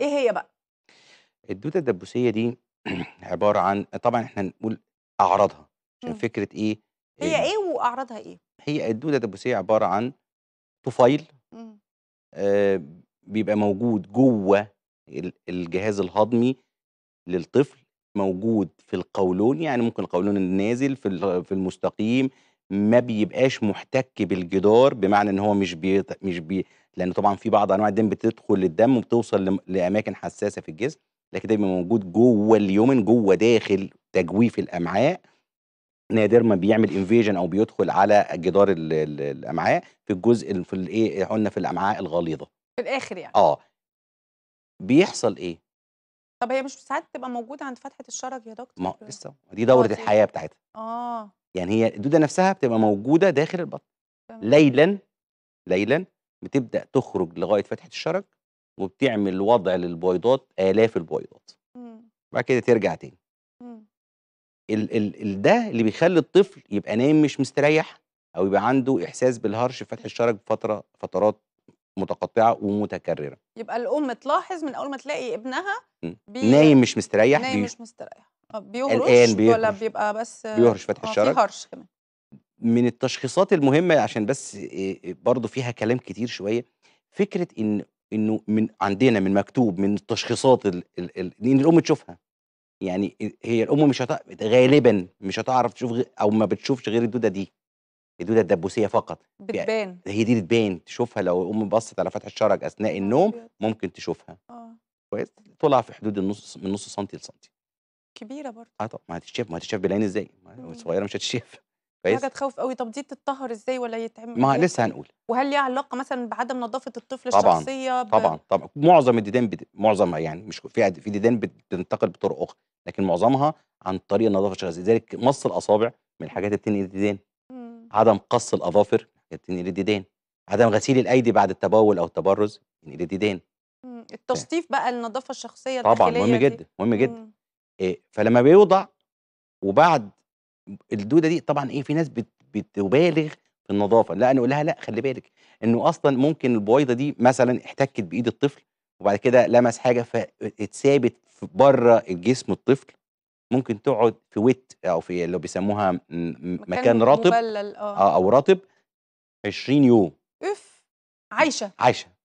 ايه هي بقى الدوده الدبوسيه دي عباره عن طبعا احنا نقول اعراضها عشان إمم. فكره ايه هي ايه, إيه واعراضها ايه هي الدوده الدبوسيه عباره عن طفيل آه إمم. بيبقى موجود جوه الجهاز الهضمي للطفل موجود في القولون يعني ممكن القولون النازل في في المستقيم ما بيبقاش محتك بالجدار بمعنى ان هو مش بي مش بي لان طبعا في بعض انواع الدم بتدخل للدم وبتوصل ل... لاماكن حساسه في الجسم لكن ده بيبقى موجود جوه اليومن جوه داخل تجويف الامعاء نادر ما بيعمل انفيجن او بيدخل على جدار ال... ال... الامعاء في الجزء في الايه قلنا في الامعاء الغليظه في الاخر يعني اه بيحصل ايه طب هي مش ساعات بتبقى موجوده عند فتحه الشرج يا دكتور ما لسه دي دوره الحياه بتاعتها اه يعني هي الدودة نفسها بتبقى موجودة داخل البطن ليلا ليلا بتبدأ تخرج لغاية فتحة الشرج وبتعمل وضع للبويضات آلاف البويضات إمم. بعد كده ترجع تاني إمم. ال ال ال ده اللي بيخلي الطفل يبقى نايم مش مستريح او يبقى عنده احساس بالهرش في فتح الشرج فتره فترات متقطعه ومتكرره يبقى الام تلاحظ من اول ما تلاقي ابنها إمم. بي... نايم مش مستريح نايم بي... مش مستريح آه، بيهرش بيهرش. ولا بيبقى بس بيهرش فتح الشرج آه، في هرش كمان من التشخيصات المهمه عشان بس آه، برضو فيها كلام كتير شويه فكره ان انه من عندنا من مكتوب من التشخيصات ان الام تشوفها يعني هي الام مش هتع... غالبا مش هتعرف تشوف غ... او ما بتشوفش غير الدوده دي الدوده الدبوسيه فقط يعني بتبان يعني هي دي بتبان تشوفها لو الام بصت على فتح الشرج اثناء النوم أيوة. ممكن تشوفها اه كويس طلع في حدود النص من نص سنتي لسنتي كبيره برضه اه طب ما هتتشاف ما هتتشاف بالعين ازاي؟ صغيره مش هتتشاف كويس حاجه تخوف قوي طب دي تتطهر ازاي ولا يتعمل ما لسه هنقول وهل ليها علاقه مثلا بعدم نظافه الطفل طبعًا الشخصيه ب... طبعا طبعا معظم الديدان بد... معظم يعني مش في في ديدان بتنتقل بطرق اخرى لكن معظمها عن طريق النظافه الشخصيه لذلك مص الاصابع من الحاجات اللي بتنقل الديدان عدم قص الاظافر بتنقل الديدان عدم غسيل الايدي بعد التبول او التبرز بتنقل الديدان التشطيف بقى النظافه الشخصيه طبعا مهم جدا مهم جدا فلما بيوضع وبعد الدوده دي طبعا ايه في ناس بتبالغ في النظافه لا انا اقول لها لا خلي بالك انه اصلا ممكن البويضه دي مثلا احتكت بايد الطفل وبعد كده لمس حاجه فاتثابت بره الجسم الطفل ممكن تقعد في ويت او في اللي بيسموها مكان, مكان رطب مبلل اه, آه، او رطب 20 يوم اف عايشه عايشه